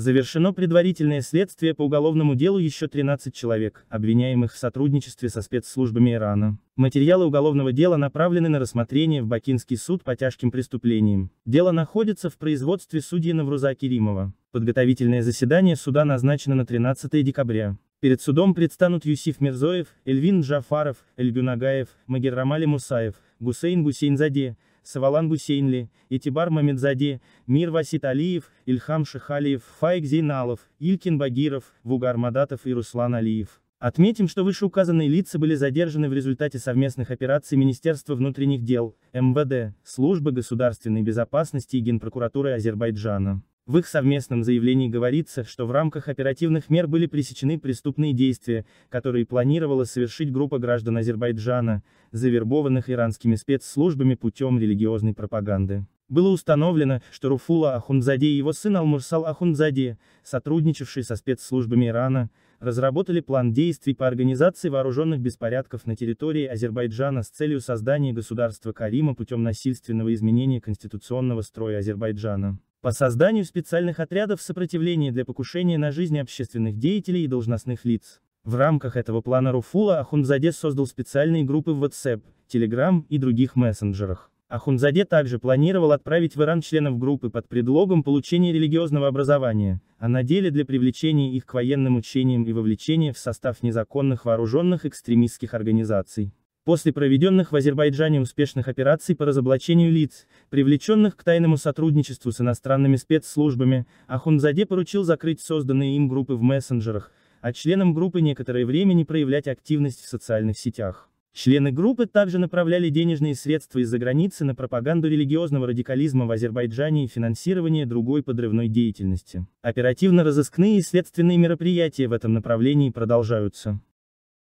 Завершено предварительное следствие по уголовному делу еще 13 человек, обвиняемых в сотрудничестве со спецслужбами Ирана. Материалы уголовного дела направлены на рассмотрение в Бакинский суд по тяжким преступлениям. Дело находится в производстве судьи Навруза Керимова. Подготовительное заседание суда назначено на 13 декабря. Перед судом предстанут Юсиф Мирзоев, Эльвин Джафаров, Эльгюнагаев, Магеррамали Мусаев, Гусейн Гусейнзаде, Савалан Гусейнли, Этибар Мамедзаде, Мир Васит Алиев, Ильхам Шихалиев, Фаик Зейналов, Илькин Багиров, Вугар Мадатов и Руслан Алиев. Отметим, что вышеуказанные лица были задержаны в результате совместных операций Министерства внутренних дел, МВД, Службы государственной безопасности и Генпрокуратуры Азербайджана. В их совместном заявлении говорится, что в рамках оперативных мер были пресечены преступные действия, которые планировала совершить группа граждан Азербайджана, завербованных иранскими спецслужбами путем религиозной пропаганды. Было установлено, что Руфула Ахунзаде и его сын Алмурсал Ахунзаде, сотрудничавшие со спецслужбами Ирана, разработали план действий по организации вооруженных беспорядков на территории Азербайджана с целью создания государства Карима путем насильственного изменения конституционного строя Азербайджана по созданию специальных отрядов сопротивления для покушения на жизнь общественных деятелей и должностных лиц. В рамках этого плана Руфула Ахунзаде создал специальные группы в WhatsApp, Telegram и других мессенджерах. Ахунзаде также планировал отправить в Иран членов группы под предлогом получения религиозного образования, а на деле для привлечения их к военным учениям и вовлечения в состав незаконных вооруженных экстремистских организаций. После проведенных в Азербайджане успешных операций по разоблачению лиц, привлеченных к тайному сотрудничеству с иностранными спецслужбами, Ахунзаде поручил закрыть созданные им группы в мессенджерах, а членам группы некоторое время не проявлять активность в социальных сетях. Члены группы также направляли денежные средства из-за границы на пропаганду религиозного радикализма в Азербайджане и финансирование другой подрывной деятельности. Оперативно-розыскные и следственные мероприятия в этом направлении продолжаются.